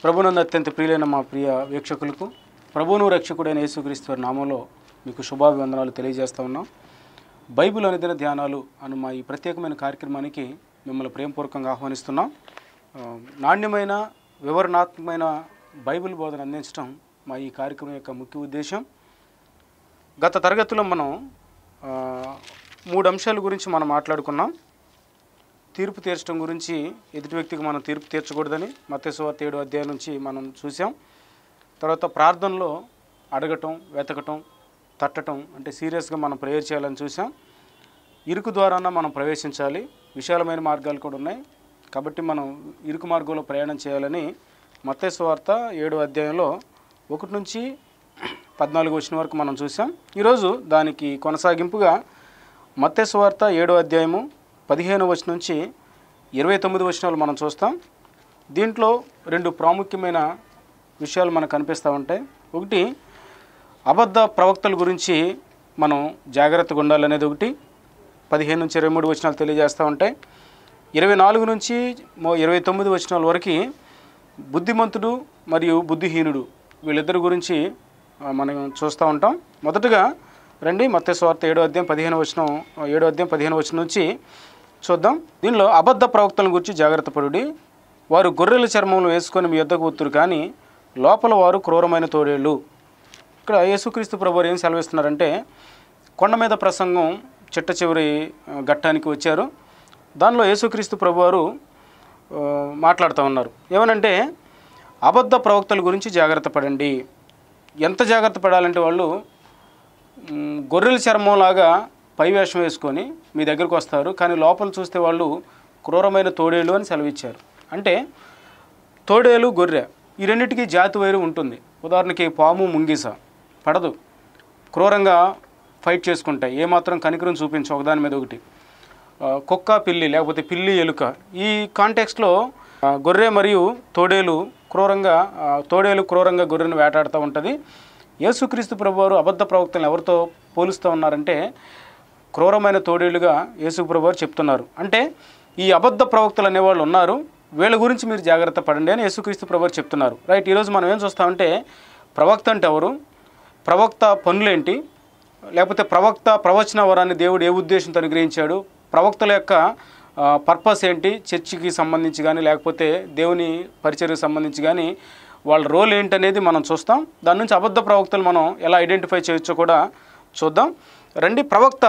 ప్రభునందు అత్యంత ప్రియులైన మా ప్రియ వీక్షకులకు ప్రభును రక్షకుడైన యేసుక్రీస్తువారి నామంలో మీకు శుభాభివందనాలు తెలియజేస్తా ఉన్నాం బైబిల్ అనుదిన ధ్యానాలు అని మా ఈ ప్రత్యేకమైన కార్యక్రమానికి మిమ్మల్ని ప్రేమపూర్వకంగా ఆహ్వానిస్తున్నాం నాణ్యమైన వివరణాత్మకమైన బైబిల్ బోధన అందించడం మా ఈ కార్యక్రమం యొక్క ముఖ్య ఉద్దేశం గత తరగతిలో మనం మూడు అంశాల గురించి మనం మాట్లాడుకున్నాం తీర్పు తీర్చడం గురించి ఎదుటి వ్యక్తికి మనం తీర్పు తీర్చకూడదని మత్స్యవార్త ఏడు అధ్యాయం నుంచి మనం చూసాం తర్వాత ప్రార్థనలో అడగటం వెతకటం తట్టడం అంటే సీరియస్గా మనం ప్రేయర్ చేయాలని చూసాం ఇరుకు ద్వారాన మనం ప్రవేశించాలి విశాలమైన మార్గాలు కూడా ఉన్నాయి కాబట్టి మనం ఇరుకు మార్గంలో ప్రయాణం చేయాలని మత్స్యవార్త ఏడు అధ్యాయంలో ఒకటి నుంచి పద్నాలుగు వచ్చిన వరకు మనం చూసాం ఈరోజు దానికి కొనసాగింపుగా మత్స్యవార్త ఏడో అధ్యాయము పదిహేను వచ్చి నుంచి ఇరవై తొమ్మిది వచనాలు మనం చూస్తాం దీంట్లో రెండు ప్రాముఖ్యమైన విషయాలు మనకు కనిపిస్తూ ఉంటాయి ఒకటి అబద్ధ ప్రవక్తల గురించి మనం జాగ్రత్తగా ఉండాలనేది ఒకటి పదిహేను నుంచి ఇరవై మూడు వచనాలు తెలియజేస్తూ ఉంటాయి ఇరవై నాలుగు నుంచి ఇరవై తొమ్మిది వచనాల వరకు బుద్ధిమంతుడు మరియు బుద్ధిహీనుడు వీళ్ళిద్దరి గురించి మనం చూస్తూ ఉంటాం మొదటగా రండి మత్స్య స్వార్థ ఏడో అధ్యాయం పదిహేను వచనం ఏడో అధ్యాయం పదిహేను వచనం నుంచి చూద్దాం దీనిలో అబద్ధ ప్రవక్తల గురించి జాగ్రత్త పడుడి వారు గొర్రెల చర్మంలో వేసుకొని మీ యొద్దకు ఒత్తురు కానీ లోపల వారు క్రూరమైన తోడేళ్ళు ఇక్కడ యేసుక్రీస్తు ప్రభు ఏం సెలవిస్తున్నారంటే కొండ మీద ప్రసంగం చిట్ట చివరి ఘట్టానికి వచ్చారు దానిలో యేసుక్రీస్తు ప్రభు వారు మాట్లాడుతూ ఉన్నారు ఏమనంటే అబద్ధ ప్రవక్తల గురించి జాగ్రత్త పడండి ఎంత జాగ్రత్త పడాలంటే వాళ్ళు గొర్రెల చర్మంలాగా పై వేషం వేసుకొని మీ దగ్గరకు వస్తారు కానీ లోపల చూస్తే వాళ్ళు క్రూరమైన తోడేలు అని సెలవిచ్చారు అంటే తోడేలు గొర్రె ఈ రెండింటికి జాతి వైరు ఉంటుంది ఉదాహరణకి పాము ముంగిస పడదు క్రూరంగా ఫైట్ చేసుకుంటాయి ఏమాత్రం కనికరం చూపించు ఒకదాని మీద ఒకటి కుక్క పిల్లి లేకపోతే పిల్లి ఎలుక ఈ కాంటెక్స్ట్లో గొర్రె మరియు తోడేలు క్రూరంగా తోడేలు క్రూరంగా గొర్రెను వేటాడుతూ ఉంటుంది యేసుక్రీస్తు ప్రభువారు అబద్ధ ప్రవక్తలను ఎవరితో పోలుస్తూ ఉన్నారంటే క్రూరమైన తోడేళ్లుగా యేసు వారు చెప్తున్నారు అంటే ఈ అబద్ధ ప్రవక్తలు అనేవాళ్ళు ఉన్నారు వీళ్ళ గురించి మీరు జాగ్రత్త పడండి అని యేసుక్రీస్తు ప్రభు చెప్తున్నారు రైట్ ఈరోజు మనం ఏం చూస్తామంటే ప్రవక్త అంటే ఎవరు ప్రవక్త పనులేంటి లేకపోతే ప్రవక్త ప్రవచన వరాన్ని దేవుడు ఏ ఉద్దేశంతో అనుగ్రహించాడు ప్రవక్తల యొక్క పర్పస్ ఏంటి చర్చికి సంబంధించి కానీ లేకపోతే దేవుని పరిచర్యకు సంబంధించి కానీ వాళ్ళ రోల్ ఏంటనేది మనం చూస్తాం దాని నుంచి అబద్ధ ప్రవక్తలు మనం ఎలా ఐడెంటిఫై చేయొచ్చో కూడా చూద్దాం రండి ప్రవక్త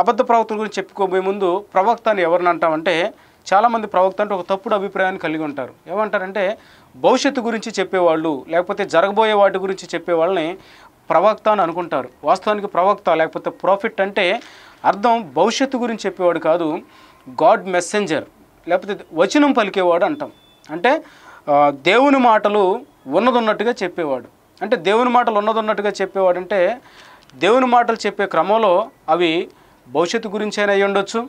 అబద్ధ ప్రవక్తల గురించి చెప్పుకోబోయే ముందు ప్రవక్త అని ఎవరిని అంటామంటే చాలామంది ప్రవక్త అంటే ఒక తప్పుడు అభిప్రాయాన్ని కలిగి ఉంటారు ఏమంటారంటే భవిష్యత్తు గురించి చెప్పేవాళ్ళు లేకపోతే జరగబోయే వాటి గురించి చెప్పే వాళ్ళని ప్రవక్త అని అనుకుంటారు వాస్తవానికి ప్రవక్త లేకపోతే ప్రాఫిట్ అంటే అర్థం భవిష్యత్తు గురించి చెప్పేవాడు కాదు గాడ్ మెస్సెంజర్ లేకపోతే వచనం పలికేవాడు అంటాం అంటే దేవుని మాటలు ఉన్నదున్నట్టుగా చెప్పేవాడు అంటే దేవుని మాటలు ఉన్నదున్నట్టుగా చెప్పేవాడు అంటే దేవుని మాటలు చెప్పే క్రమంలో అవి భవిష్యత్తు గురించి అయినా ఉండొచ్చు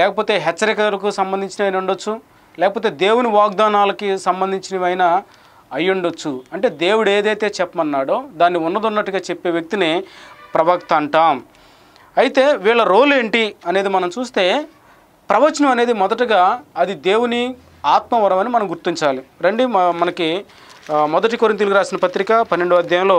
లేకపోతే హెచ్చరికలకు సంబంధించినవి ఉండొచ్చు లేకపోతే దేవుని వాగ్దానాలకి సంబంధించినవైనా అయ్యుండొచ్చు అంటే దేవుడు ఏదైతే చెప్పమన్నాడో దాన్ని ఉన్నదొన్నట్టుగా చెప్పే వ్యక్తిని ప్రవక్త అంటాం అయితే వీళ్ళ రోల్ ఏంటి అనేది మనం చూస్తే ప్రవచనం అనేది మొదటగా అది దేవుని ఆత్మవరం అని మనం గుర్తించాలి రండి మనకి మొదటి కొరింతలు రాసిన పత్రిక పన్నెండో అధ్యాయంలో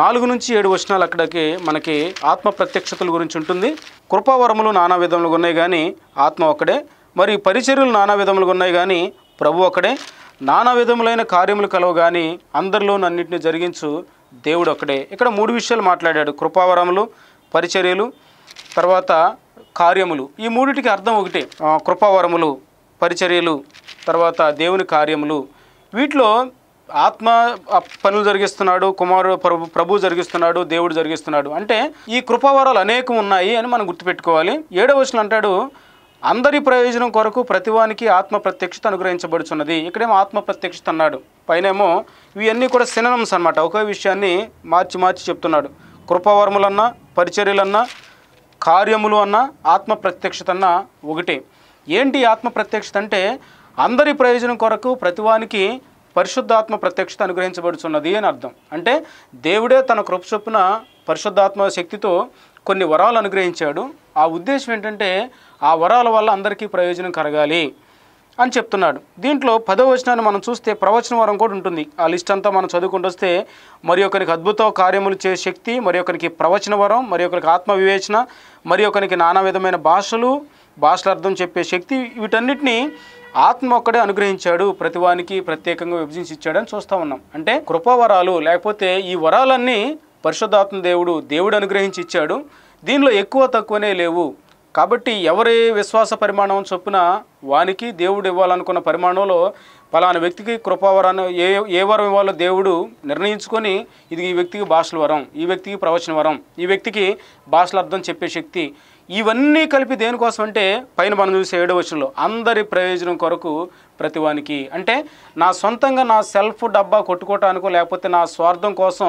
నాలుగు నుంచి ఏడు వచనాలు అక్కడికి మనకి ఆత్మ ప్రత్యక్షతల గురించి ఉంటుంది కృపావరములు నానా విధములుగా ఉన్నాయి కానీ ఆత్మ ఒక్కడే మరియు పరిచర్యలు నానా విధములుగా ఉన్నాయి కానీ ప్రభు ఒకడే నానా విధములైన కార్యములు కలవు కానీ అందరిలోనన్నింటినీ జరిగించు దేవుడు ఒకడే ఇక్కడ మూడు విషయాలు మాట్లాడాడు కృపావరములు పరిచర్యలు తర్వాత కార్యములు ఈ మూడిటికి అర్థం ఒకటి కృపావరములు పరిచర్యలు తర్వాత దేవుని కార్యములు వీటిలో ఆత్మ పనులు జరిగిస్తున్నాడు కుమారు ప్రభు ప్రభు జరిగిస్తున్నాడు దేవుడు జరిగిస్తున్నాడు అంటే ఈ కృపావరాలు అనేకం ఉన్నాయి అని మనం గుర్తుపెట్టుకోవాలి ఏడవ వచనం అంటాడు అందరి ప్రయోజనం కొరకు ప్రతివానికి ఆత్మ ప్రత్యక్షత అనుగ్రహించబడుచున్నది ఇక్కడేమో ఆత్మ ప్రత్యక్షత అన్నాడు పైనేమో ఇవన్నీ కూడా సినమ్స్ అనమాట ఒకే విషయాన్ని మార్చి మార్చి చెప్తున్నాడు కృపావరములన్నా పరిచర్యలన్నా కార్యములు అన్నా ఆత్మ ప్రత్యక్షత అన్న ఒకటి ఏంటి ఆత్మ ప్రత్యక్షత అంటే అందరి ప్రయోజనం కొరకు ప్రతివానికి పరిశుద్ధాత్మ ప్రత్యక్షత అనుగ్రహించబడుచున్నది అని అర్థం అంటే దేవుడే తన కృప చొప్పున పరిశుద్ధాత్మ శక్తితో కొన్ని వరాలు అనుగ్రహించాడు ఆ ఉద్దేశం ఏంటంటే ఆ వరాల వల్ల అందరికీ ప్రయోజనం కలగాలి అని చెప్తున్నాడు దీంట్లో పదో వచనాన్ని మనం చూస్తే ప్రవచన వరం కూడా ఉంటుంది ఆ లిస్ట్ అంతా మనం చదువుకుంటూ వస్తే మరి ఒకరికి అద్భుత కార్యములు చే శక్తి మరి ఒకరికి ప్రవచన వరం మరి ఒకరికి ఆత్మ వివేచన మరి ఒకరికి నానా విధమైన భాషలు భాషల అర్థం చెప్పే శక్తి వీటన్నిటిని ఆత్మ ఒక్కడే అనుగ్రహించాడు ప్రతివానికి ప్రత్యేకంగా విభజించి ఇచ్చాడని చూస్తూ ఉన్నాం అంటే కృపావరాలు లేకపోతే ఈ వరాలన్నీ పరిశుద్ధాత్మ దేవుడు దేవుడు అనుగ్రహించి ఇచ్చాడు దీనిలో ఎక్కువ తక్కువనే లేవు కాబట్టి ఎవరి విశ్వాస పరిమాణం చొప్పున వానికి దేవుడు ఇవ్వాలనుకున్న పరిమాణంలో పలానా వ్యక్తికి కృపావరాన్ని ఏ ఏ వరం ఇవ్వాలో దేవుడు నిర్ణయించుకొని ఇది ఈ వ్యక్తికి భాషల వరం ఈ వ్యక్తికి ప్రవచన వరం ఈ వ్యక్తికి భాషల అర్థం చెప్పే శక్తి ఇవన్నీ కలిపి దేనికోసం అంటే పైన మనం చూసే ఏడో వచ్చినలో అందరి ప్రయోజనం కొరకు ప్రతివానికి అంటే నా సొంతంగా నా సెల్ఫ్ డబ్బా కొట్టుకోవటానికో లేకపోతే నా స్వార్థం కోసం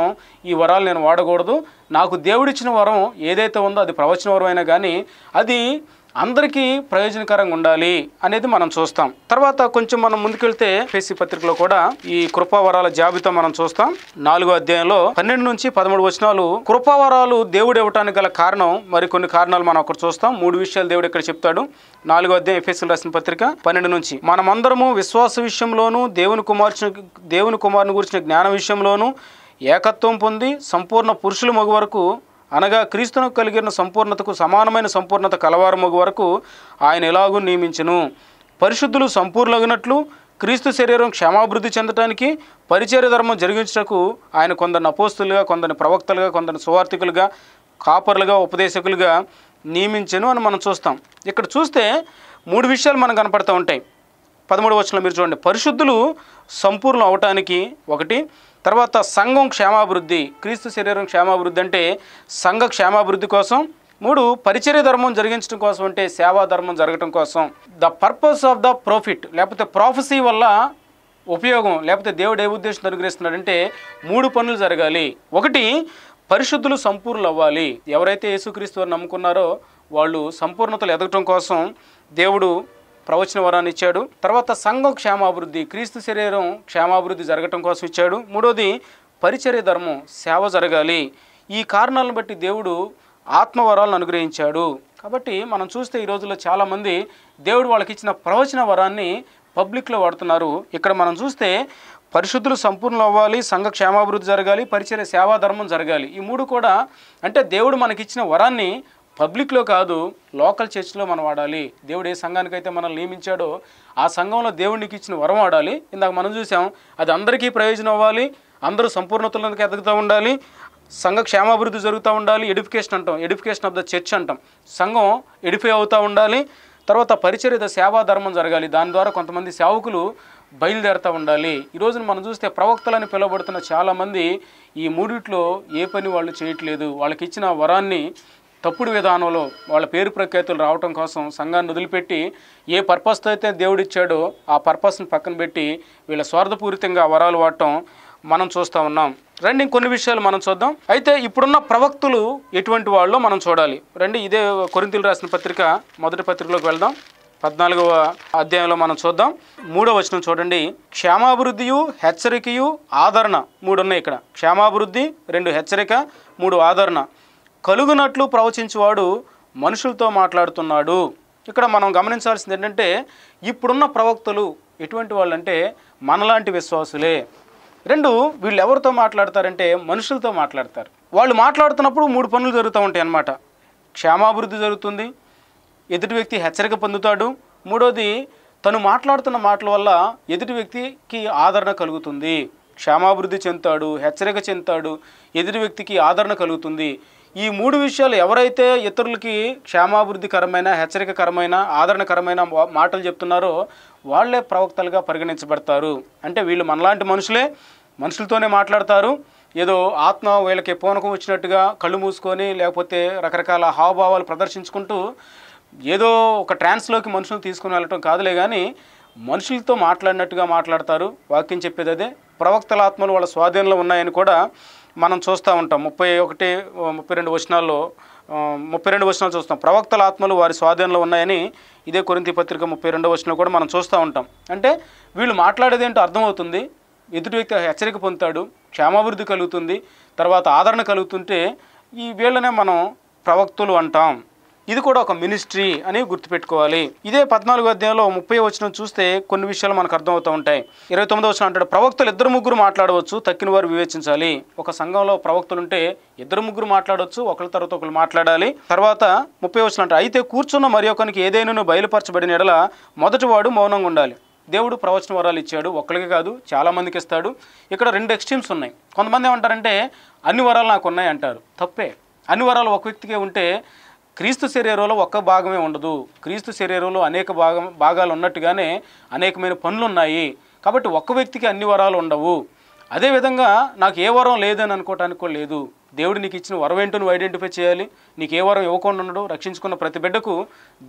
ఈ వరాలు నేను వాడకూడదు నాకు దేవుడిచ్చిన వరం ఏదైతే ఉందో అది ప్రవచన వరం అయినా కానీ అది అందరికీ ప్రయోజనకరంగా ఉండాలి అనేది మనం చూస్తాం తర్వాత కొంచెం మనం ముందుకెళ్తే పేసీ పత్రికలో కూడా ఈ కృపావరాల జాబితా మనం చూస్తాం నాలుగో అధ్యాయంలో పన్నెండు నుంచి పదమూడు వచనాలు కృపావరాలు దేవుడు ఇవ్వటానికి గల కారణం మరి కొన్ని కారణాలు మనం అక్కడ చూస్తాం మూడు విషయాలు దేవుడు ఇక్కడ చెప్తాడు నాలుగో అధ్యాయం ఎఫ్ఎస్ఎల్ రాసిన పత్రిక పన్నెండు నుంచి మనమందరము విశ్వాస విషయంలోనూ దేవుని కుమార్చిన దేవుని కుమారుని గురించిన జ్ఞాన విషయంలోనూ ఏకత్వం పొంది సంపూర్ణ పురుషులు మగు వరకు అనగా క్రీస్తును కలిగిన సంపూర్ణతకు సమానమైన సంపూర్ణత కలవారమగు వరకు ఆయన ఎలాగూ నియమించను పరిశుద్ధులు సంపూర్ణగినట్లు క్రీస్తు శరీరం క్షేమాభివృద్ధి చెందటానికి పరిచర్య ధర్మం జరిగించటకు ఆయన కొందరు అపోస్తులుగా కొందరిని ప్రవక్తలుగా కొందరిని సువార్థికులుగా కాపర్లుగా ఉపదేశకులుగా నియమించను అని మనం చూస్తాం ఇక్కడ చూస్తే మూడు విషయాలు మనకు కనపడుతూ ఉంటాయి పదమూడు వచ్చిన మీరు చూడండి పరిశుద్ధులు సంపూర్ణం అవటానికి ఒకటి తర్వాత సంఘం క్షేమాభివృద్ధి క్రీస్తు శరీరం క్షేమాభివృద్ధి అంటే సంఘ క్షేమాభివృద్ధి కోసం మూడు పరిచర్య ధర్మం జరిగించడం కోసం అంటే సేవా ధర్మం జరగటం కోసం the purpose of the profit లేకపోతే ప్రాఫసీ వల్ల ఉపయోగం లేకపోతే దేవుడు ఏ ఉద్దేశం అనుగ్రహిస్తున్నాడంటే మూడు పనులు జరగాలి ఒకటి పరిశుద్ధులు సంపూర్ణులు అవ్వాలి ఎవరైతే యేసుక్రీస్తు నమ్ముకున్నారో వాళ్ళు సంపూర్ణతలు ఎదగటం కోసం దేవుడు ప్రవచన వరాన్ని ఇచ్చాడు తర్వాత సంఘం క్షేమాభివృద్ధి క్రీస్తు శరీరం క్షేమాభివృద్ధి జరగటం కోసం ఇచ్చాడు మూడోది పరిచర్య ధర్మం సేవ జరగాలి ఈ కారణాలను బట్టి దేవుడు ఆత్మవరాలను అనుగ్రహించాడు కాబట్టి మనం చూస్తే ఈ రోజుల్లో చాలామంది దేవుడు వాళ్ళకి ఇచ్చిన ప్రవచన వరాన్ని పబ్లిక్లో వాడుతున్నారు ఇక్కడ మనం చూస్తే పరిశుద్ధులు సంపూర్ణలు అవ్వాలి సంఘ క్షేమాభివృద్ధి జరగాలి పరిచయ సేవాధర్మం జరగాలి ఈ మూడు కూడా అంటే దేవుడు మనకిచ్చిన వరాన్ని పబ్లిక్లో కాదు లోకల్ చర్చ్లో మనం వాడాలి దేవుడు ఏ సంఘానికి అయితే మనల్ని నియమించాడో ఆ సంఘంలో దేవుడికి ఇచ్చిన వరం వాడాలి ఇందాక మనం చూసాం అది అందరికీ ప్రయోజనం అవ్వాలి అందరూ సంపూర్ణతలకి ఎదుగుతూ ఉండాలి సంఘ క్షేమాభివృద్ధి జరుగుతూ ఉండాలి ఎడ్యుకేషన్ అంటాం ఎడ్యుకేషన్ ఆఫ్ ద చర్చ్ అంటాం సంఘం ఎడిఫై అవుతూ ఉండాలి తర్వాత పరిచర్యత సేవా ధర్మం జరగాలి దాని ద్వారా కొంతమంది సేవకులు బయలుదేరుతూ ఉండాలి ఈరోజు మనం చూస్తే ప్రవక్తలని పిలువబడుతున్న చాలామంది ఈ మూడిట్లో ఏ పని వాళ్ళు చేయట్లేదు వాళ్ళకి ఇచ్చిన వరాన్ని తప్పుడు విధానంలో వాళ్ళ పేరు ప్రఖ్యాతులు రావటం కోసం సంఘాన్ని వదిలిపెట్టి ఏ పర్పస్తో అయితే దేవుడిచ్చాడో ఆ పర్పస్ని పక్కన పెట్టి వీళ్ళ స్వార్థపూరితంగా వరాలు వాడటం మనం చూస్తూ ఉన్నాం రండి కొన్ని విషయాలు మనం చూద్దాం అయితే ఇప్పుడున్న ప్రవక్తులు ఎటువంటి వాళ్ళు మనం చూడాలి రండి ఇదే కొరింతలు రాసిన పత్రిక మొదటి పత్రికలోకి వెళ్దాం పద్నాలుగవ అధ్యాయంలో మనం చూద్దాం మూడవ వచనం చూడండి క్షేమాభివృద్ధియు హెచ్చరికయు ఆదరణ మూడు ఉన్నాయి ఇక్కడ క్షేమాభివృద్ధి రెండు హెచ్చరిక మూడు ఆదరణ కలుగునట్లు ప్రవచించువాడు మనుషులతో మాట్లాడుతున్నాడు ఇక్కడ మనం గమనించాల్సింది ఏంటంటే ఇప్పుడున్న ప్రవక్తలు ఎటువంటి వాళ్ళంటే మనలాంటి విశ్వాసులే రెండు వీళ్ళు ఎవరితో మాట్లాడతారంటే మనుషులతో మాట్లాడతారు వాళ్ళు మాట్లాడుతున్నప్పుడు మూడు పనులు జరుగుతూ ఉంటాయి అన్నమాట క్షేమాభివృద్ధి జరుగుతుంది ఎదుటి వ్యక్తి హెచ్చరిక పొందుతాడు మూడోది తను మాట్లాడుతున్న మాటల వల్ల ఎదుటి వ్యక్తికి ఆదరణ కలుగుతుంది క్షేమాభివృద్ధి చెందుతాడు హెచ్చరిక చెందుతాడు ఎదుటి వ్యక్తికి ఆదరణ కలుగుతుంది ఈ మూడు విషయాలు ఎవరైతే ఇతరులకి క్షేమాభివృద్ధికరమైన హెచ్చరికకరమైన ఆదరణకరమైన మాటలు చెప్తున్నారో వాళ్లే ప్రవక్తలుగా పరిగణించబడతారు అంటే వీళ్ళు మనలాంటి మనుషులే మనుషులతోనే మాట్లాడతారు ఏదో ఆత్మ వీళ్ళకి పూనకం వచ్చినట్టుగా కళ్ళు మూసుకొని లేకపోతే రకరకాల హావభావాలు ప్రదర్శించుకుంటూ ఏదో ఒక ట్రాన్స్లోకి మనుషులు తీసుకుని వెళ్ళటం కాదులే కానీ మనుషులతో మాట్లాడినట్టుగా మాట్లాడతారు వాక్యం చెప్పేది అదే ప్రవక్తల ఆత్మలు వాళ్ళ స్వాధీనంలో ఉన్నాయని కూడా మనం చూస్తూ ఉంటాం ముప్పై ఒకటి ముప్పై రెండు వచనాల్లో ముప్పై రెండు వచనాలు చూస్తాం ప్రవక్తల ఆత్మలు వారి స్వాధీనంలో ఉన్నాయని ఇదే కొరింతి పత్రిక ముప్పై రెండో వచనంలో కూడా మనం చూస్తూ ఉంటాం అంటే వీళ్ళు మాట్లాడేది ఏంటో అర్థమవుతుంది ఎదుటి వ్యక్తి హెచ్చరిక పొందుతాడు క్షేమాభివృద్ధి కలుగుతుంది తర్వాత ఆదరణ కలుగుతుంటే ఈ వీళ్ళనే మనం ప్రవక్తులు అంటాం ఇది కూడా ఒక మినిస్ట్రీ అని గుర్తుపెట్టుకోవాలి ఇదే పద్నాలుగు అధ్యాయంలో ముప్పై వచ్చిన చూస్తే కొన్ని విషయాలు మనకు అర్థమవుతూ ఉంటాయి ఇరవై తొమ్మిదో వచ్చిన అంటాడు ప్రవక్తలు ఇద్దరు ముగ్గురు మాట్లాడవచ్చు తక్కిన వారు వివేచించాలి ఒక సంఘంలో ఉంటే ఇద్దరు ముగ్గురు మాట్లాడవచ్చు ఒకరి తర్వాత ఒకరు మాట్లాడాలి తర్వాత ముప్పై వచ్చిన అంటే అయితే కూర్చున్న మరి ఒకరికి ఏదైనా బయలుపరచబడిన ఎడల మొదటివాడు మౌనంగా ఉండాలి దేవుడు ప్రవచన వరాలు ఇచ్చాడు ఒక్కరికి కాదు చాలామందికి ఇస్తాడు ఇక్కడ రెండు ఎక్స్ట్రీమ్స్ ఉన్నాయి కొంతమంది ఏమంటారంటే అన్ని వరాలు నాకు ఉన్నాయి అంటారు తప్పే అన్ని వరాలు ఒక వ్యక్తికే ఉంటే క్రీస్తు శరీరంలో ఒక్క భాగమే ఉండదు క్రీస్తు శరీరంలో అనేక భాగం భాగాలు ఉన్నట్టుగానే అనేకమైన పనులు ఉన్నాయి కాబట్టి ఒక్క వ్యక్తికి అన్ని వరాలు ఉండవు అదేవిధంగా నాకు ఏ వరం లేదని అనుకోవటానికి కూడా లేదు దేవుడు నీకు ఇచ్చిన వరం ఏంటో నువ్వు ఐడెంటిఫై చేయాలి నీకు ఏ వరం ఇవ్వకుండా ఉండడు రక్షించుకున్న ప్రతి బిడ్డకు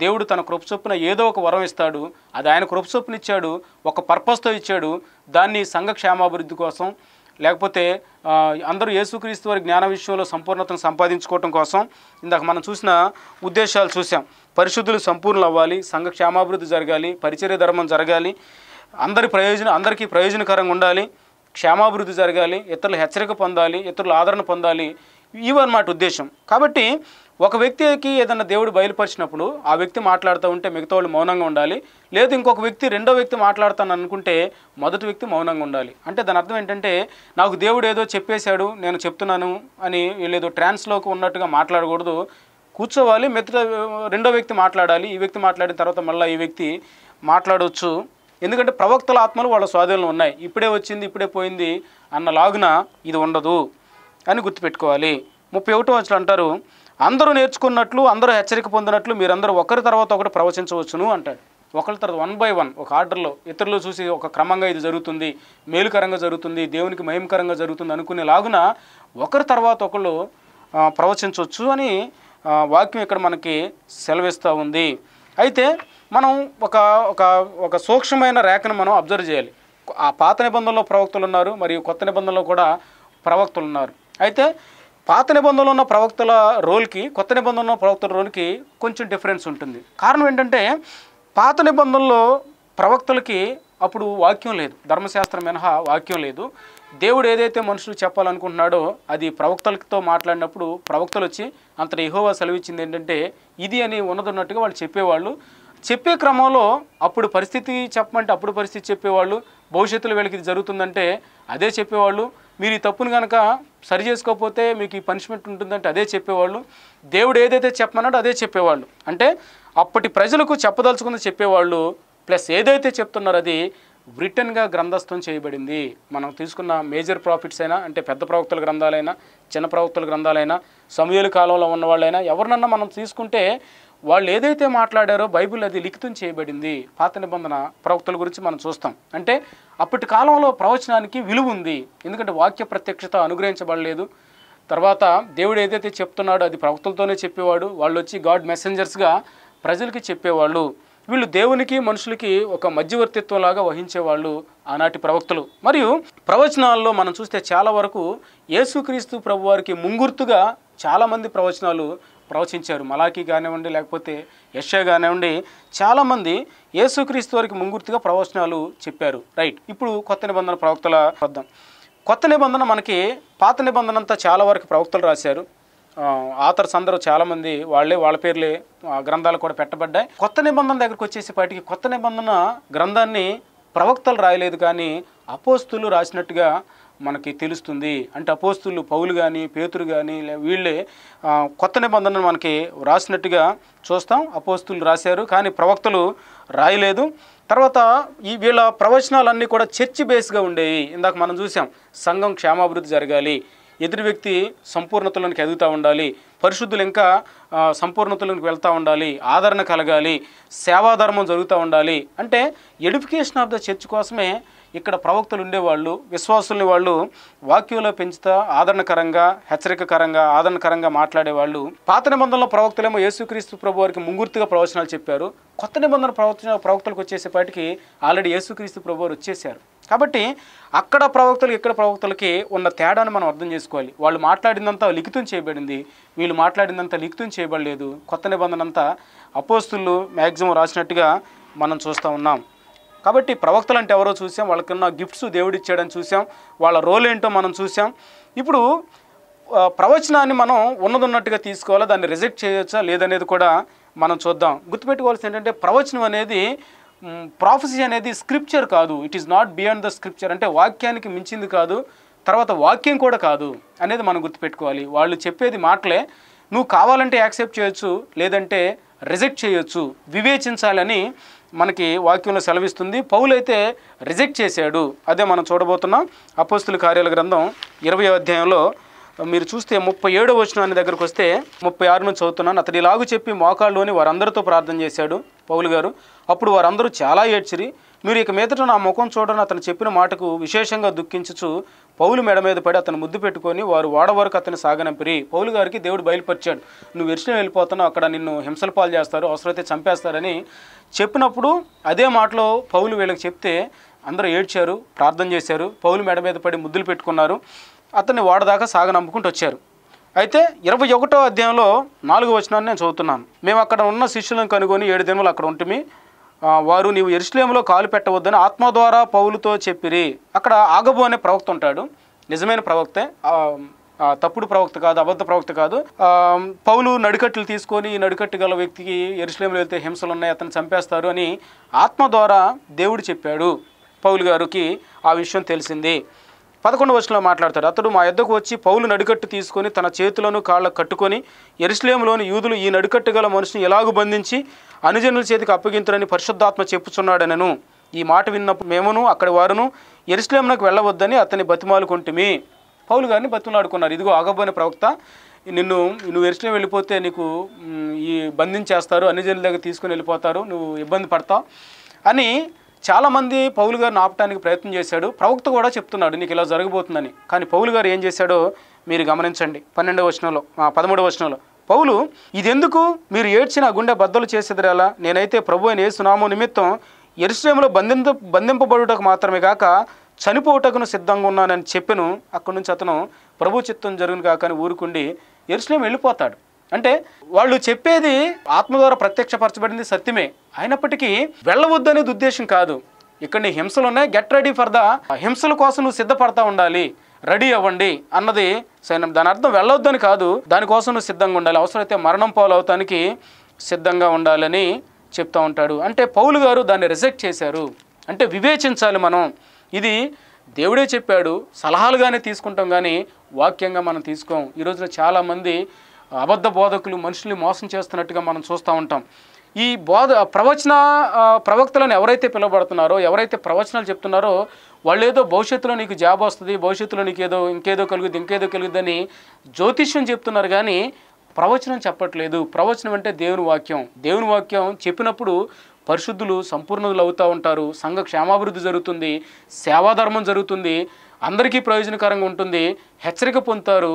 దేవుడు తన కృపచొప్పున ఏదో ఒక వరం ఇస్తాడు అది ఆయన కృపచొప్పున ఇచ్చాడు ఒక పర్పస్తో ఇచ్చాడు దాన్ని సంఘ క్షేమాభివృద్ధి కోసం లేకపోతే అందరూ యేసుక్రీస్తు వారి జ్ఞాన విషయంలో సంపూర్ణతను సంపాదించుకోవటం కోసం ఇందాక మనం చూసిన ఉద్దేశాలు చూసాం పరిశుద్ధులు సంపూర్ణలు అవ్వాలి సంఘ క్షేమాభివృద్ధి జరగాలి పరిచర్య ధర్మం జరగాలి అందరి ప్రయోజనం అందరికీ ప్రయోజనకరంగా ఉండాలి క్షేమాభివృద్ధి జరగాలి ఇతరులు హెచ్చరిక పొందాలి ఇతరులు ఆదరణ పొందాలి ఇవన్నమాట ఉద్దేశం కాబట్టి ఒక వ్యక్తికి ఏదైనా దేవుడు బయలుపరిచినప్పుడు ఆ వ్యక్తి మాట్లాడుతూ ఉంటే మిగతా వాళ్ళు మౌనంగా ఉండాలి లేదు ఇంకొక వ్యక్తి రెండో వ్యక్తి మాట్లాడతాను అనుకుంటే మొదటి వ్యక్తి మౌనంగా ఉండాలి అంటే దాని అర్థం ఏంటంటే నాకు దేవుడు ఏదో చెప్పేశాడు నేను చెప్తున్నాను అని లేదో ట్రాన్స్లోకి ఉన్నట్టుగా మాట్లాడకూడదు కూర్చోవాలి మిగతా రెండో వ్యక్తి మాట్లాడాలి ఈ వ్యక్తి మాట్లాడిన తర్వాత మళ్ళీ ఈ వ్యక్తి మాట్లాడవచ్చు ఎందుకంటే ప్రవక్తల ఆత్మలు వాళ్ళ స్వాధీనంలో ఉన్నాయి ఇప్పుడే వచ్చింది ఇప్పుడే పోయింది అన్న లాగున ఇది ఉండదు అని గుర్తుపెట్టుకోవాలి ముప్పై ఒకటో వచ్చిన అంటారు అందరూ నేర్చుకున్నట్లు అందరూ హెచ్చరిక పొందినట్లు మీరందరూ ఒకరి తర్వాత ఒకటి ప్రవచించవచ్చును అంటాడు ఒకరి తర్వాత వన్ బై వన్ ఒక ఆర్డర్లో ఇతరులు చూసి ఒక క్రమంగా ఇది జరుగుతుంది మేలుకరంగా జరుగుతుంది దేవునికి మహిమకరంగా జరుగుతుంది అనుకునేలాగున ఒకరి తర్వాత ఒకళ్ళు ప్రవచించవచ్చు అని వాక్యం ఇక్కడ మనకి సెలవిస్తూ ఉంది అయితే మనం ఒక ఒక ఒక సూక్ష్మమైన రేఖను మనం అబ్జర్వ్ చేయాలి ఆ పాత నిబంధనలో ప్రవక్తలు ఉన్నారు మరియు కొత్త నిబంధనలో కూడా ప్రవక్తలు ఉన్నారు అయితే పాత నిబంధనలు ఉన్న ప్రవక్తల రోల్కి కొత్త నిబంధనలు ఉన్న ప్రవక్తల రోల్కి కొంచెం డిఫరెన్స్ ఉంటుంది కారణం ఏంటంటే పాత నిబంధనలో ప్రవక్తలకి అప్పుడు వాక్యం లేదు ధర్మశాస్త్రం మినహా వాక్యం లేదు దేవుడు ఏదైతే మనుషులు చెప్పాలనుకుంటున్నాడో అది ప్రవక్తలతో మాట్లాడినప్పుడు ప్రవక్తలు వచ్చి అంత ఎహోవా సెలవిచ్చింది ఏంటంటే ఇది అని ఉన్నదన్నట్టుగా వాళ్ళు చెప్పేవాళ్ళు చెప్పే క్రమంలో అప్పుడు పరిస్థితి చెప్పమంటే అప్పుడు పరిస్థితి చెప్పేవాళ్ళు భవిష్యత్తులో వీళ్ళకి ఇది జరుగుతుందంటే అదే చెప్పేవాళ్ళు మీరు ఈ తప్పును కనుక సరి చేసుకోకపోతే మీకు ఈ పనిష్మెంట్ ఉంటుందంటే అదే చెప్పేవాళ్ళు దేవుడు ఏదైతే చెప్పమన్నాడో అదే చెప్పేవాళ్ళు అంటే అప్పటి ప్రజలకు చెప్పదలుచుకుని చెప్పేవాళ్ళు ప్లస్ ఏదైతే చెప్తున్నారో అది బ్రిటన్గా గ్రంథస్థం చేయబడింది మనం తీసుకున్న మేజర్ ప్రాఫిట్స్ అయినా అంటే పెద్ద ప్రవక్తల గ్రంథాలైనా చిన్న ప్రవక్తల గ్రంథాలైనా సమయాల కాలంలో ఉన్న వాళ్ళైనా ఎవరినన్నా మనం తీసుకుంటే వాళ్ళు ఏదైతే మాట్లాడారో బైబిల్ అది లిఖితం చేయబడింది పాత నిబంధన ప్రవక్తల గురించి మనం చూస్తాం అంటే అప్పటి కాలంలో ప్రవచనానికి విలువ ఉంది ఎందుకంటే వాక్య ప్రత్యక్షత అనుగ్రహించబడలేదు తర్వాత దేవుడు ఏదైతే చెప్తున్నాడో అది ప్రవక్తలతోనే చెప్పేవాడు వాళ్ళు వచ్చి గాడ్ మెసెంజర్స్గా ప్రజలకి చెప్పేవాళ్ళు వీళ్ళు దేవునికి మనుషులకి ఒక మధ్యవర్తిత్వంలాగా వహించేవాళ్ళు ఆనాటి ప్రవక్తలు మరియు ప్రవచనాల్లో మనం చూస్తే చాలా వరకు యేసుక్రీస్తు ప్రభువారికి ముంగుర్తుగా చాలామంది ప్రవచనాలు ప్రవచించారు మలాకి కానివ్వండి లేకపోతే యష్యా కానివ్వండి చాలామంది యేసుక్రీస్తు వారికి ముంగుర్తిగా ప్రవచనాలు చెప్పారు రైట్ ఇప్పుడు కొత్త నిబంధన ప్రవక్తల వద్దాం కొత్త నిబంధన మనకి పాత నిబంధన అంతా చాలా వరకు ప్రవక్తలు రాశారు ఆథర్స్ అందరూ చాలామంది వాళ్ళే వాళ్ళ పేర్లే గ్రంథాలు కూడా పెట్టబడ్డాయి కొత్త నిబంధన దగ్గరకు వచ్చేసేపాటికి కొత్త నిబంధన గ్రంథాన్ని ప్రవక్తలు రాయలేదు కానీ అపోస్తులు రాసినట్టుగా మనకి తెలుస్తుంది అంటే అపోస్తులు పౌలు కానీ పేతురు కానీ వీళ్ళే కొత్త నిబంధనలు మనకి రాసినట్టుగా చూస్తాం అపోస్తులు రాశారు కానీ ప్రవక్తలు రాయలేదు తర్వాత ఈ వీళ్ళ ప్రవచనాలన్నీ కూడా చర్చి బేస్గా ఉండేవి ఇందాక మనం చూసాం సంఘం క్షేమాభివృద్ధి జరగాలి ఎదురు వ్యక్తి సంపూర్ణతలోనికి ఎదుగుతూ ఉండాలి పరిశుద్ధులు ఇంకా సంపూర్ణతలోనికి వెళ్తూ ఉండాలి ఆదరణ కలగాలి సేవాధర్మం జరుగుతూ ఉండాలి అంటే ఎడ్యుకేషన్ ఆఫ్ ద చర్చ్ కోసమే ఇక్కడ ప్రవక్తలు ఉండేవాళ్ళు విశ్వాసుల్ని వాళ్ళు వాక్యంలో పెంచుతా ఆదరణకరంగా హెచ్చరికకరంగా ఆదరణకరంగా మాట్లాడేవాళ్ళు పాత నిబంధనలో ప్రవక్తలేమో యేసుక్రీస్తు ప్రభు వారికి ముంగుర్తిగా ప్రవచనాలు చెప్పారు కొత్త నిబంధన ప్రవచన ప్రవక్తలకు వచ్చేసేపాటికి ఆల్రెడీ యేసుక్రీస్తు ప్రభు వారు వచ్చేసారు కాబట్టి అక్కడ ప్రవక్తలు ఇక్కడ ప్రవక్తలకి ఉన్న తేడాను మనం అర్థం చేసుకోవాలి వాళ్ళు మాట్లాడిందంతా లిఖితం చేయబడింది వీళ్ళు మాట్లాడిందంతా లిఖితం చేయబడలేదు కొత్త నిబంధన అంతా అపోస్తులు మ్యాక్సిమం రాసినట్టుగా మనం చూస్తూ ఉన్నాం కాబట్టి ప్రవక్తలు అంటే ఎవరో చూసాం వాళ్ళకున్న గిఫ్ట్స్ దేవుడు ఇచ్చాడని చూసాం వాళ్ళ రోల్ ఏంటో మనం చూసాం ఇప్పుడు ప్రవచనాన్ని మనం ఉన్నట్టుగా తీసుకోవాలా దాన్ని రిజెక్ట్ చేయొచ్చా లేదనేది కూడా మనం చూద్దాం గుర్తుపెట్టుకోవాల్సింది ఏంటంటే ప్రవచనం అనేది ప్రాఫసీ అనేది స్క్రిప్చర్ కాదు it is not beyond the scripture అంటే వాక్యానికి మించింది కాదు తర్వాత వాక్యం కూడా కాదు అనేది మనం గుర్తుపెట్టుకోవాలి వాళ్ళు చెప్పేది మాటలే నువ్వు కావాలంటే యాక్సెప్ట్ చేయొచ్చు లేదంటే రిజెక్ట్ చేయొచ్చు వివేచించాలని మనకి వాక్యంలో సెలవిస్తుంది పౌలైతే రిజెక్ట్ చేశాడు అదే మనం చూడబోతున్నాం అపోస్తుల కార్యాల గ్రంథం ఇరవై అధ్యాయంలో మీరు చూస్తే ముప్పై ఏడో వచనాన్ని దగ్గరకు వస్తే ముప్పై ఆరు నుంచి చదువుతున్నాను అతడి లాగు చెప్పి మోకాళ్ళలోని వారందరితో ప్రార్థన చేశాడు పౌలు గారు అప్పుడు వారందరూ చాలా ఏడ్చిరి మీరు ఇక మీదట నా ముఖం చూడని అతను చెప్పిన మాటకు విశేషంగా దుఃఖించుచు పౌలు మెడ మీద పడి అతను ముద్దు పెట్టుకొని వారు వాడ వరకు అతను సాగనంపిరి పౌలు గారికి దేవుడు బయలుపరిచాడు నువ్వు ఎరుసలేం వెళ్ళిపోతున్నావు అక్కడ నిన్ను హింసల పాలు చేస్తారు అవసరమైతే చంపేస్తారని చెప్పినప్పుడు అదే మాటలో పౌలు వీళ్ళకి చెప్తే అందరూ ఏడ్చారు ప్రార్థన చేశారు పౌలు మెడ మీద పడి ముద్దులు పెట్టుకున్నారు అతన్ని వాడదాకా సాగనంపుకుంటూ వచ్చారు అయితే ఇరవై ఒకటో అధ్యాయంలో నాలుగు వచనాన్ని నేను చదువుతున్నాను మేము అక్కడ ఉన్న శిష్యులను కనుగొని ఏడు దినములు అక్కడ ఉంటుంది వారు నీవు ఎరుశ్లేములో కాలు పెట్టవద్దని ఆత్మ ద్వారా పౌలుతో చెప్పిరి అక్కడ ఆగబు అనే ప్రవక్త ఉంటాడు నిజమైన ప్రవక్తే తప్పుడు ప్రవక్త కాదు అబద్ధ ప్రవక్త కాదు పౌలు నడికట్లు తీసుకొని నడికట్టు గల వ్యక్తికి ఎరుశ్లేములు వెళ్తే హింసలు ఉన్నాయి అతను చంపేస్తారు అని ఆత్మ ద్వారా దేవుడు చెప్పాడు పౌలు గారికి ఆ విషయం తెలిసింది పదకొండవ వర్షంలో మాట్లాడతాడు అతడు మా ఎద్దకు వచ్చి పౌలు నడికట్టు తీసుకొని తన చేతులను కాళ్ళకు కట్టుకొని ఎరుసలేంలోని యూదులు ఈ నడికట్టు గల మనిషిని ఎలాగూ బంధించి అనుజనుల చేతికి అప్పగించరని పరిశుద్ధాత్మ చెప్పుచున్నాడనను ఈ మాట విన్నప్పుడు మేమును అక్కడి వారును ఎరుసలేంలకు వెళ్ళవద్దని అతని బతిమాలుకుంటుమి పౌలు గారిని బతిమలాడుకున్నారు ఇదిగో ఆగబోని ప్రవక్త నిన్ను నువ్వు ఎరుసలేం వెళ్ళిపోతే నీకు ఈ బంధించేస్తారు అన్ని జనుల దగ్గర తీసుకుని వెళ్ళిపోతారు నువ్వు ఇబ్బంది పడతావు అని చాలామంది పౌలు గారిని ఆపడానికి ప్రయత్నం చేశాడు ప్రవక్త కూడా చెప్తున్నాడు నీకు ఇలా జరగబోతుందని కానీ పౌలు గారు ఏం చేశాడో మీరు గమనించండి పన్నెండవ వచనంలో పదమూడవ వచనంలో పౌలు ఇదెందుకు మీరు ఏడ్చిన గుండె బద్దలు చేసేదిరేలా నేనైతే ప్రభు అని ఏసునామో నిమిత్తం ఎరుశ్రేమలో బంధింపు బంధింపబడుటకు మాత్రమే కాక చనిపోవుటకును సిద్ధంగా ఉన్నానని చెప్పిను అక్కడి నుంచి అతను ప్రభు చిత్తం జరుగును కాక అని ఊరుకుండి ఎరుశ్రేమ వెళ్ళిపోతాడు అంటే వాళ్ళు చెప్పేది ఆత్మ ద్వారా ప్రత్యక్షపరచబడింది సత్యమే అయినప్పటికీ వెళ్ళవద్దు అనేది ఉద్దేశం కాదు ఇక్కడ నీ హింసలు ఉన్నాయి గెట్ రెడీ ఫర్ ద హింసల కోసం నువ్వు సిద్ధపడతా ఉండాలి రెడీ అవ్వండి అన్నది దాని అర్థం వెళ్ళొద్దని కాదు దానికోసం నువ్వు సిద్ధంగా ఉండాలి అవసరమైతే మరణం పోలవుతానికి సిద్ధంగా ఉండాలని చెప్తా ఉంటాడు అంటే పౌలు గారు దాన్ని రిజెక్ట్ చేశారు అంటే వివేచించాలి మనం ఇది దేవుడే చెప్పాడు సలహాలుగానే తీసుకుంటాం కానీ వాక్యంగా మనం తీసుకోం ఈరోజున చాలామంది అబద్ధ బోధకులు మనుషుల్ని మోసం చేస్తున్నట్టుగా మనం చూస్తూ ఉంటాం ఈ బోధ ప్రవచన ప్రవక్తలను ఎవరైతే పిలువబడుతున్నారో ఎవరైతే ప్రవచనాలు చెప్తున్నారో వాళ్ళు ఏదో భవిష్యత్తులో నీకు జాబ్ వస్తుంది భవిష్యత్తులో నీకు ఏదో ఇంకేదో కలుగుద్ది ఇంకేదో కలుగుద్దని జ్యోతిష్యం చెప్తున్నారు కానీ ప్రవచనం చెప్పట్లేదు ప్రవచనం అంటే దేవుని వాక్యం దేవుని వాక్యం చెప్పినప్పుడు పరిశుద్ధులు సంపూర్ణులు అవుతూ ఉంటారు సంఘ క్షేమాభివృద్ధి జరుగుతుంది సేవాధర్మం జరుగుతుంది అందరికీ ప్రయోజనకరంగా ఉంటుంది హెచ్చరిక పొందుతారు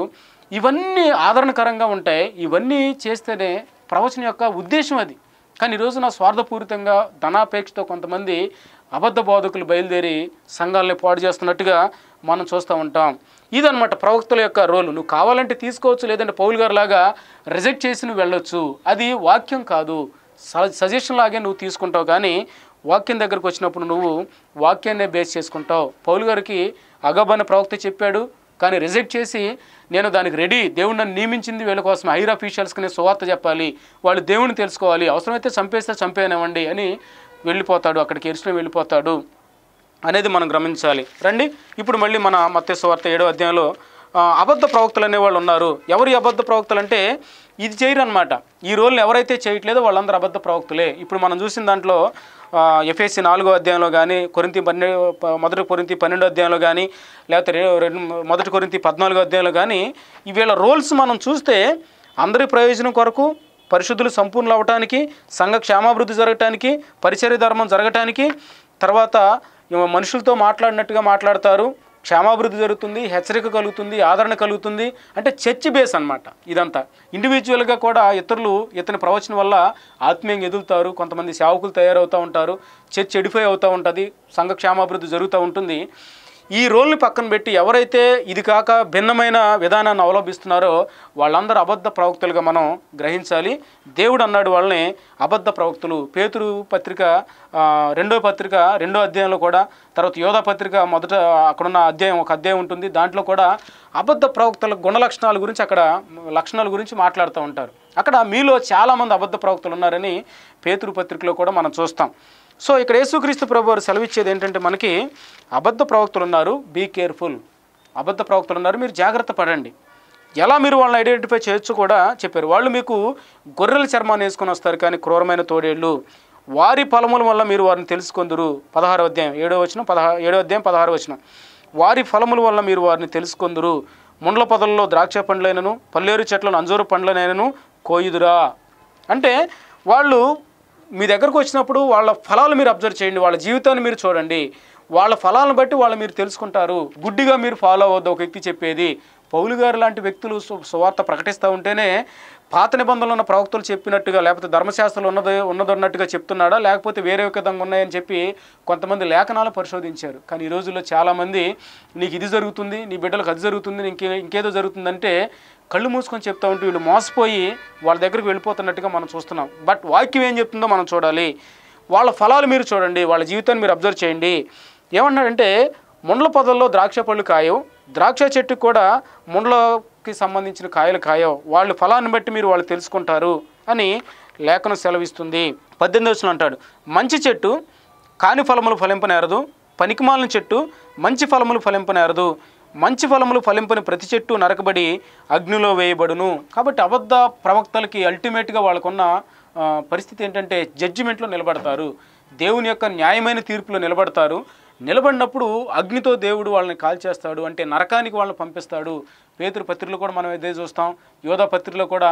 ఇవన్నీ ఆదరణకరంగా ఉంటాయి ఇవన్నీ చేస్తేనే ప్రవచన యొక్క ఉద్దేశం అది కానీ ఈరోజు నా స్వార్థపూరితంగా ధనాపేక్షతో కొంతమంది అబద్ధ బోధకులు బయలుదేరి సంఘాలని పాడు చేస్తున్నట్టుగా మనం చూస్తూ ఉంటాం ఇదనమాట ప్రవక్తల యొక్క రోలు నువ్వు కావాలంటే తీసుకోవచ్చు లేదంటే పౌల్ గారు లాగా రిజెక్ట్ చేసి నువ్వు వెళ్ళొచ్చు అది వాక్యం కాదు సజెషన్ లాగే నువ్వు తీసుకుంటావు కానీ వాక్యం దగ్గరకు వచ్చినప్పుడు నువ్వు వాక్యాన్నే బేస్ చేసుకుంటావు పౌలు గారికి అగబన ప్రవక్త చెప్పాడు కానీ రిజెక్ట్ చేసి నేను దానికి రెడీ దేవుడు నన్ను నియమించింది వీళ్ళ కోసం హైర్ అఫీషియల్స్కి నేను సువార్త చెప్పాలి వాళ్ళు దేవుని తెలుసుకోవాలి అవసరమైతే చంపేస్తే చంపేనివ్వండి అని వెళ్ళిపోతాడు అక్కడికి ఎరిచిన వెళ్ళిపోతాడు అనేది మనం గమనించాలి రండి ఇప్పుడు మళ్ళీ మన మత్స్య సువార్త ఏడో అధ్యాయంలో అబద్ధ ప్రవక్తలు అనేవాళ్ళు ఉన్నారు ఎవరి అబద్ధ ప్రవక్తలు అంటే ఇది చేయరనమాట ఈ రోల్ని ఎవరైతే చేయట్లేదో వాళ్ళందరూ అబద్ధ ప్రవక్తులే ఇప్పుడు మనం చూసిన దాంట్లో ఎఫ్ఎస్సి నాలుగో అధ్యాయంలో కానీ కొరింతి పన్నెండు మొదటి కొరింతి పన్నెండో అధ్యాయంలో కానీ లేకపోతే రెండు మొదటి కొరింతి పద్నాలుగో అధ్యాయంలో కానీ వీళ్ళ రోల్స్ మనం చూస్తే అందరి ప్రయోజనం కొరకు పరిశుద్ధులు సంపూర్ణలు అవ్వటానికి సంఘ క్షేమాభివృద్ధి జరగటానికి పరిచర్య ధర్మం జరగటానికి తర్వాత మనుషులతో మాట్లాడినట్టుగా మాట్లాడతారు క్షేమాభివృద్ధి జరుగుతుంది హెచ్చరిక కలుగుతుంది ఆదరణ కలుగుతుంది అంటే చర్చ్ బేస్ అనమాట ఇదంతా ఇండివిజువల్గా కూడా ఇతరులు ఇతని ప్రవచనం వల్ల ఆత్మీయంగా ఎదుగుతారు కొంతమంది సేవకులు తయారవుతూ ఉంటారు చర్చ్ ఎడిఫై అవుతూ ఉంటుంది సంఘ క్షేమాభివృద్ధి జరుగుతూ ఉంటుంది ఈ రోల్ని పక్కన పెట్టి ఎవరైతే ఇది కాక భిన్నమైన విధానాన్ని అవలంబిస్తున్నారో వాళ్ళందరూ అబద్ధ ప్రవక్తలుగా మనం గ్రహించాలి దేవుడు అన్నాడు వాళ్ళని అబద్ధ ప్రవక్తలు పేతురు పత్రిక రెండో పత్రిక రెండో అధ్యాయంలో కూడా తర్వాత యోధా పత్రిక మొదట అక్కడున్న అధ్యాయం ఒక అధ్యాయం ఉంటుంది దాంట్లో కూడా అబద్ధ ప్రవక్తల గుణ లక్షణాల గురించి అక్కడ లక్షణాల గురించి మాట్లాడుతూ ఉంటారు అక్కడ మీలో చాలామంది అబద్ధ ప్రవక్తలు ఉన్నారని పేతురు పత్రికలో కూడా మనం చూస్తాం సో ఇక్కడ యేసుక్రీస్తు ప్రభు వారు సెలవిచ్చేది ఏంటంటే మనకి అబద్ధ ప్రవక్తలు ఉన్నారు బీ కేర్ఫుల్ అబద్ధ ప్రవక్తలు ఉన్నారు మీరు జాగ్రత్త పడండి ఎలా మీరు వాళ్ళని ఐడెంటిఫై చేయొచ్చు కూడా చెప్పారు వాళ్ళు మీకు గొర్రెల చర్మాన్ని వేసుకొని వస్తారు కానీ క్రూరమైన తోడేళ్ళు వారి ఫలముల వల్ల మీరు వారిని తెలుసుకుందరు పదహారు అధ్యాయం ఏడో వచ్చిన పదహారు ఏడో అధ్యాయం పదహారు వచ్చిన వారి ఫలముల వల్ల మీరు వారిని తెలుసుకుందరు ముండ్ల పొదల్లో ద్రాక్ష పండ్లైనను పల్లేరు చెట్లను అంజూరు పండ్లనైనను కోయుదురా అంటే వాళ్ళు మీ దగ్గరకు వచ్చినప్పుడు వాళ్ళ ఫలాలు మీరు అబ్జర్వ్ చేయండి వాళ్ళ జీవితాన్ని మీరు చూడండి వాళ్ళ ఫలాలను బట్టి వాళ్ళు మీరు తెలుసుకుంటారు గుడ్డిగా మీరు ఫాలో అవ్వద్దు ఒక వ్యక్తి చెప్పేది పౌలు గారు లాంటి వ్యక్తులు సువార్త ప్రకటిస్తూ ఉంటేనే పాత నిబంధనలు ఉన్న ప్రవక్తలు చెప్పినట్టుగా లేకపోతే ధర్మశాస్త్రాలు ఉన్నది ఉన్నదన్నట్టుగా చెప్తున్నాడా లేకపోతే వేరే విధంగా ఉన్నాయని చెప్పి కొంతమంది లేఖనాలు పరిశోధించారు కానీ ఈ రోజుల్లో చాలామంది నీకు ఇది జరుగుతుంది నీ బిడ్డలకు అది జరుగుతుంది ఇంకే ఇంకేదో జరుగుతుందంటే కళ్ళు మూసుకొని చెప్తా ఉంటే వీళ్ళు మోసపోయి వాళ్ళ దగ్గరికి వెళ్ళిపోతున్నట్టుగా మనం చూస్తున్నాం బట్ వాక్యం ఏం చెప్తుందో మనం చూడాలి వాళ్ళ ఫలాలు మీరు చూడండి వాళ్ళ జీవితాన్ని మీరు అబ్జర్వ్ చేయండి ఏమన్నాడంటే ముండ్ల పొదల్లో ద్రాక్ష పళ్ళు కాయవు ద్రాక్ష చెట్టు కూడా ముండ్ల కి సంబంధించిన కాయలు కాయో వాళ్ళు ఫలాన్ని బట్టి మీరు వాళ్ళు తెలుసుకుంటారు అని లేఖనం సెలవిస్తుంది పద్దెనిమిది వచ్చిన అంటాడు మంచి చెట్టు కాని ఫలములు ఫలింపనేరదు పనికిమాలిన చెట్టు మంచి ఫలములు ఫలింపనేరదు మంచి ఫలములు ఫలింపని ప్రతి చెట్టు నరకబడి అగ్నిలో వేయబడును కాబట్టి అబద్ధ ప్రవక్తలకి అల్టిమేట్గా వాళ్ళకున్న పరిస్థితి ఏంటంటే జడ్జిమెంట్లో నిలబడతారు దేవుని యొక్క న్యాయమైన తీర్పులో నిలబడతారు నిలబడినప్పుడు అగ్నితో దేవుడు వాళ్ళని కాల్చేస్తాడు అంటే నరకానికి వాళ్ళని పంపిస్తాడు పేతృ పత్రికలు కూడా మనం ఇదే చూస్తాం యోధ పత్రికలో కూడా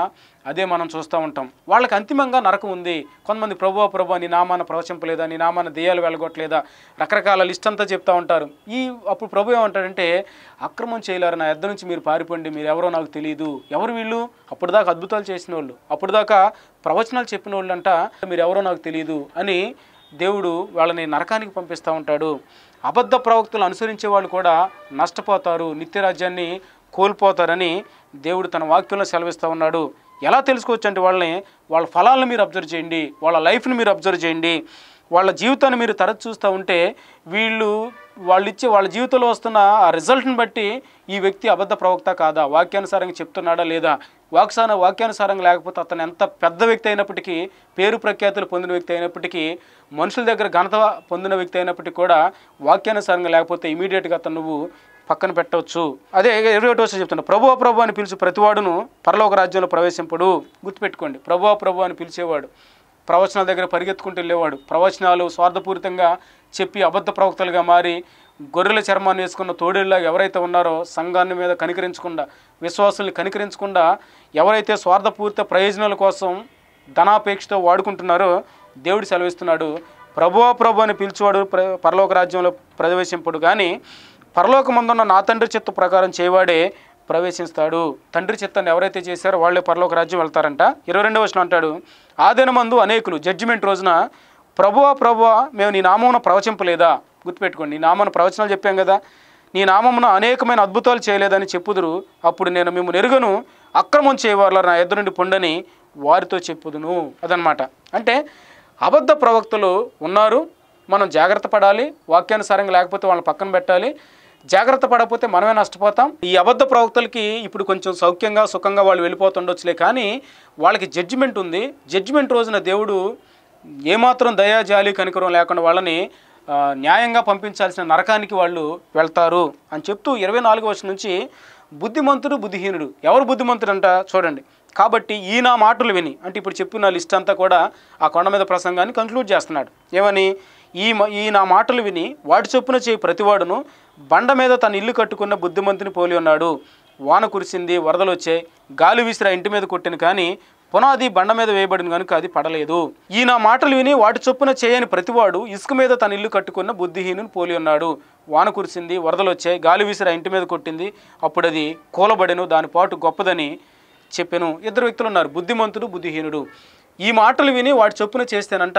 అదే మనం చూస్తూ ఉంటాం వాళ్ళకి అంతిమంగా నరకం ఉంది కొంతమంది ప్రభు ప్రభు నీ నామాన ప్రవచింపలేదా నీ నామాన దెయ్యాలు వెళ్ళగొట్టలేదా రకరకాల లిస్ట్ అంతా చెప్తూ ఉంటారు ఈ అప్పుడు ప్రభు ఏమంటాడంటే అక్రమం చేయలేరు నా ఎద్ద నుంచి మీరు పారిపోండి మీరు ఎవరో నాకు తెలియదు ఎవరు వీళ్ళు అప్పుడు దాకా అద్భుతాలు చేసిన వాళ్ళు అప్పుడు దాకా ప్రవచనాలు చెప్పిన అంట మీరు ఎవరో నాకు తెలియదు అని దేవుడు వాళ్ళని నరకానికి పంపిస్తూ ఉంటాడు అబద్ధ ప్రవక్తలు అనుసరించే వాళ్ళు కూడా నష్టపోతారు నిత్యరాజ్యాన్ని కోల్పోతారని దేవుడు తన వాక్యంలో సెలవిస్తూ ఉన్నాడు ఎలా తెలుసుకోవచ్చు అంటే వాళ్ళని వాళ్ళ ఫలాలను మీరు అబ్జర్వ్ చేయండి వాళ్ళ లైఫ్ని మీరు అబ్జర్వ్ చేయండి వాళ్ళ జీవితాన్ని మీరు తరచు చూస్తూ ఉంటే వీళ్ళు వాళ్ళు ఇచ్చి వాళ్ళ జీవితంలో వస్తున్న ఆ రిజల్ట్ని బట్టి ఈ వ్యక్తి అబద్ధ ప్రవక్త కాదా వాక్యానుసారంగా చెప్తున్నాడా లేదా వాక్సాన వాక్యానుసారంగా లేకపోతే అతను ఎంత పెద్ద వ్యక్తి అయినప్పటికీ పేరు ప్రఖ్యాతులు పొందిన వ్యక్తి అయినప్పటికీ మనుషుల దగ్గర ఘనత పొందిన వ్యక్తి అయినప్పటికీ కూడా వాక్యానుసారంగా లేకపోతే ఇమీడియట్గా అతను నువ్వు పక్కన పెట్టవచ్చు అదే ఇరవై ఒకటి వచ్చిన చెప్తున్నా ప్రభు ప్రభు అని పిలిచి ప్రతివాడును పరలోక రాజ్యంలో ప్రవేశింపడు గుర్తుపెట్టుకోండి ప్రభు ప్రభు అని పిలిచేవాడు ప్రవచనాల దగ్గర పరిగెత్తుకుంటూ వెళ్ళేవాడు ప్రవచనాలు స్వార్థపూరితంగా చెప్పి అబద్ధ ప్రవక్తలుగా మారి గొర్రెల చర్మాన్ని వేసుకున్న తోడేళ్ళ ఎవరైతే ఉన్నారో సంఘాన్ని మీద కనికరించకుండా విశ్వాసుల్ని కనికరించకుండా ఎవరైతే స్వార్థపూరిత ప్రయోజనాల కోసం ధనాపేక్షతో వాడుకుంటున్నారో దేవుడు సెలవిస్తున్నాడు ప్రభువా ప్రభు అని పిలిచేవాడు పరలోక రాజ్యంలో ప్రవేశింపడు కానీ పరలోక ముందున్న నా తండ్రి చిత్త ప్రకారం చేయవాడే ప్రవేశిస్తాడు తండ్రి చిత్తాన్ని ఎవరైతే చేశారో వాళ్ళే పరలోక రాజ్యం వెళ్తారంట ఇరవై రెండవ వచనం అంటాడు మందు అనేకులు జడ్జిమెంట్ రోజున ప్రభువా ప్రభువా మేము నీ నామమున ప్రవచింపలేదా గుర్తుపెట్టుకోండి నీ నామన ప్రవచనాలు చెప్పాం కదా నీ నామమున అనేకమైన అద్భుతాలు చేయలేదని చెప్పుదురు అప్పుడు నేను మేము నెరుగను అక్రమం చేయవారు నా ఇద్దరు నుండి పొండని వారితో చెప్పుదును అదనమాట అంటే అబద్ధ ప్రవక్తలు ఉన్నారు మనం జాగ్రత్త పడాలి వాక్యానుసారంగా లేకపోతే వాళ్ళని పక్కన పెట్టాలి జాగ్రత్త పడకపోతే మనమే నష్టపోతాం ఈ అబద్ధ ప్రవక్తలకి ఇప్పుడు కొంచెం సౌఖ్యంగా సుఖంగా వాళ్ళు వెళ్ళిపోతుండొచ్చులే కానీ వాళ్ళకి జడ్జిమెంట్ ఉంది జడ్జిమెంట్ రోజున దేవుడు ఏమాత్రం దయా జాలి కనికరం లేకుండా వాళ్ళని న్యాయంగా పంపించాల్సిన నరకానికి వాళ్ళు వెళ్తారు అని చెప్తూ ఇరవై నాలుగు వర్షం నుంచి బుద్ధిమంతుడు బుద్ధిహీనుడు ఎవరు బుద్ధిమంతుడు అంట చూడండి కాబట్టి ఈ నా మాటలు విని అంటే ఇప్పుడు చెప్పిన లిస్ట్ అంతా కూడా ఆ కొండ మీద ప్రసంగాన్ని కంక్లూడ్ చేస్తున్నాడు ఏమని ఈ ఈ నా మాటలు విని వాటి చొప్పున చేయి ప్రతివాడును బండ మీద తన ఇల్లు కట్టుకున్న బుద్ధిమంతుని పోలి ఉన్నాడు వాన కురిసింది వరదలు వచ్చాయి గాలి విసిరా ఇంటి మీద కొట్టిన కానీ పునాది బండ మీద వేయబడిన కనుక అది పడలేదు ఈయన మాటలు విని వాటి చొప్పున చేయని ప్రతివాడు ఇసుక మీద తన ఇల్లు కట్టుకున్న బుద్ధిహీనుని పోలి ఉన్నాడు వాన కురిసింది వరదలు వచ్చాయి గాలి విసిరి ఇంటి మీద కొట్టింది అప్పుడు అది కూలబడెను దాని పాటు గొప్పదని చెప్పెను ఇద్దరు వ్యక్తులు ఉన్నారు బుద్ధిమంతుడు బుద్ధిహీనుడు ఈ మాటలు విని వాటి చొప్పున చేస్తేనంట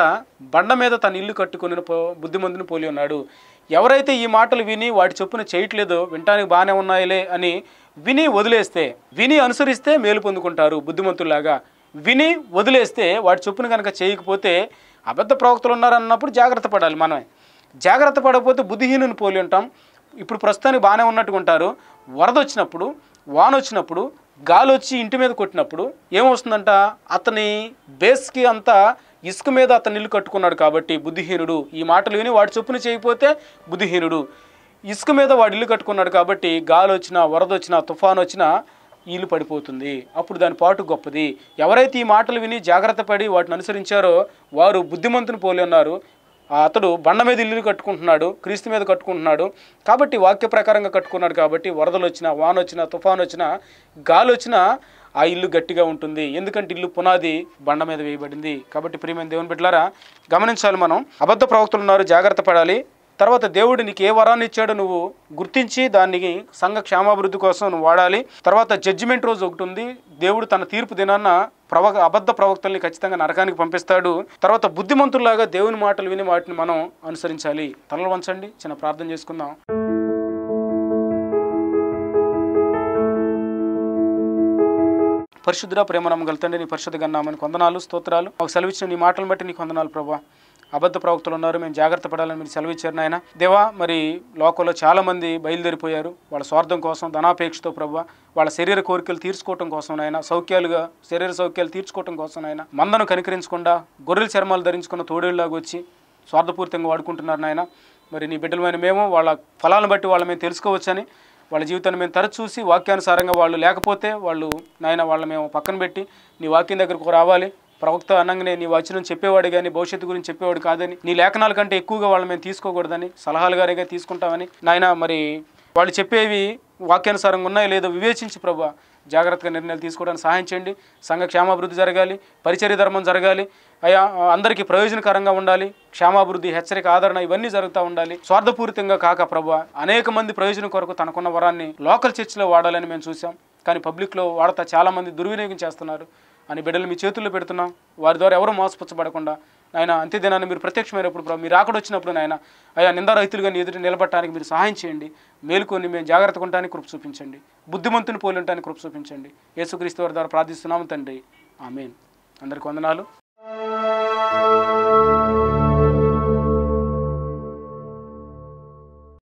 బండ మీద తన ఇల్లు కట్టుకుని బుద్ధిమంతుని పోలి ఉన్నాడు ఎవరైతే ఈ మాటలు విని వాటి చొప్పున చేయట్లేదో వినటానికి బాగానే ఉన్నాయిలే అని విని వదిలేస్తే విని అనుసరిస్తే మేలు పొందుకుంటారు బుద్ధిమంతుల్లాగా విని వదిలేస్తే వాటి చొప్పున కనుక చేయకపోతే అబద్ధ ప్రవక్తలు ఉన్నారన్నప్పుడు జాగ్రత్త పడాలి మనమే జాగ్రత్త పడకపోతే బుద్ధిహీనుని పోలి ఉంటాం ఇప్పుడు ప్రస్తుతానికి బాగానే ఉన్నట్టుగా ఉంటారు వరద వచ్చినప్పుడు వాన వచ్చినప్పుడు గాలి వచ్చి ఇంటి మీద కొట్టినప్పుడు ఏమొస్తుందంట అతని బేస్కి అంతా ఇసుక మీద అతను ఇల్లు కట్టుకున్నాడు కాబట్టి బుద్ధిహీనుడు ఈ మాటలు విని వాడి చొప్పున చేయకపోతే బుద్ధిహీనుడు ఇసుక మీద వాడు ఇల్లు కట్టుకున్నాడు కాబట్టి గాలి వచ్చినా వరద వచ్చినా తుఫాన్ వచ్చినా ఈలు పడిపోతుంది అప్పుడు దాని పాటు గొప్పది ఎవరైతే ఈ మాటలు విని జాగ్రత్త పడి వాటిని అనుసరించారో వారు బుద్ధిమంతుని పోలి ఉన్నారు అతడు బండ మీద ఇల్లు కట్టుకుంటున్నాడు క్రీస్తు మీద కట్టుకుంటున్నాడు కాబట్టి వాక్య ప్రకారంగా కట్టుకున్నాడు కాబట్టి వరదలు వచ్చినా వాన వచ్చినా తుఫాన్ వచ్చినా గాలి వచ్చినా ఆ ఇల్లు గట్టిగా ఉంటుంది ఎందుకంటే ఇల్లు పునాది బండ మీద వేయబడింది కాబట్టి ప్రియమైన దేవుని బిడ్డలారా గమనించాలి మనం అబద్ధ ప్రవక్తలు ఉన్నారు జాగ్రత్త పడాలి తర్వాత దేవుడు నీకు ఏ వరాన్ని ఇచ్చాడో నువ్వు గుర్తించి దాన్ని సంఘ క్షేమాభివృద్ధి కోసం నువ్వు వాడాలి తర్వాత జడ్జిమెంట్ రోజు ఒకటి ఉంది దేవుడు తన తీర్పు దినాన్న ప్రవ అబద్ధ ప్రవక్తల్ని ఖచ్చితంగా నరకానికి పంపిస్తాడు తర్వాత బుద్ధిమంతుల్లాగా దేవుని మాటలు విని వాటిని మనం అనుసరించాలి తలలు వంచండి చిన్న ప్రార్థన చేసుకుందాం పరిశుద్ధ ప్రేమ నమ్మగల నీ పరిశుద్ధ గన్నామని కొందనాలు స్తోత్రాలు సెలవు ఇచ్చిన నీ మాటలు బట్టి నీ కొందనాలు ప్రభావ అబద్ధ ప్రవక్తలు ఉన్నారు మేము జాగ్రత్త పడాలని మీరు ఇచ్చారు నాయన దేవా మరి లోకంలో చాలామంది బయలుదేరిపోయారు వాళ్ళ స్వార్థం కోసం ధనాపేక్షతో ప్రభు వాళ్ళ శరీర కోరికలు తీర్చుకోవటం కోసం నాయన సౌఖ్యాలుగా శరీర సౌఖ్యాలు తీర్చుకోవటం కోసం నాయన మందను కనికరించకుండా గొర్రెల చర్మాలు ధరించుకున్న తోడేళ్ళలాగా వచ్చి స్వార్థపూరితంగా వాడుకుంటున్నారు నాయన మరి నీ బిడ్డలమైన మేము వాళ్ళ ఫలాలను బట్టి వాళ్ళ మేము తెలుసుకోవచ్చని వాళ్ళ జీవితాన్ని మేము తరచూసి వాక్యానుసారంగా వాళ్ళు లేకపోతే వాళ్ళు నాయన వాళ్ళ మేము పక్కన పెట్టి నీ వాక్యం దగ్గరకు రావాలి ప్రవక్త అనగానే నీ వచనం చెప్పేవాడు కానీ భవిష్యత్తు గురించి చెప్పేవాడు కాదని నీ లేఖనాల కంటే ఎక్కువగా వాళ్ళు మేము తీసుకోకూడదని సలహాలుగానే తీసుకుంటామని నాయన మరి వాళ్ళు చెప్పేవి వాక్యానుసారంగా ఉన్నాయో లేదో వివేచించి ప్రభు జాగ్రత్తగా నిర్ణయాలు తీసుకోవడానికి సహాయం చేయండి సంఘ క్షేమాభివృద్ధి జరగాలి పరిచర్య ధర్మం జరగాలి అయా అందరికీ ప్రయోజనకరంగా ఉండాలి క్షేమాభివృద్ధి హెచ్చరిక ఆదరణ ఇవన్నీ జరుగుతూ ఉండాలి స్వార్థపూరితంగా కాక ప్రభు అనేక మంది ప్రయోజనం కొరకు తనకున్న వరాన్ని లోకల్ చర్చిలో వాడాలని మేము చూసాం కానీ పబ్లిక్లో వాడతా చాలామంది దుర్వినియోగం చేస్తున్నారు అని బిడ్డలు మీ చేతుల్లో పెడుతున్నాం వారి ద్వారా ఎవరు మోసపుచ్చబడకుండా నాయన అంత్యదినాన్ని మీరు ప్రత్యక్షమైనప్పుడు ప్రభు మీరు వచ్చినప్పుడు నాయన ఆయన నిందా రైతులుగా నీ ఎదుటి నిలబట్టడానికి మీరు సహాయం చేయండి మేలుకొని మేము జాగ్రత్తగా ఉండడానికి కృప చూపించండి బుద్ధిమంతుని పోలి ఉండడానికి కృప చూపించండి యేసుక్రీస్తు వారి ద్వారా ప్రార్థిస్తున్నాము తండ్రి ఆమెన్ అందరికి వందనాలు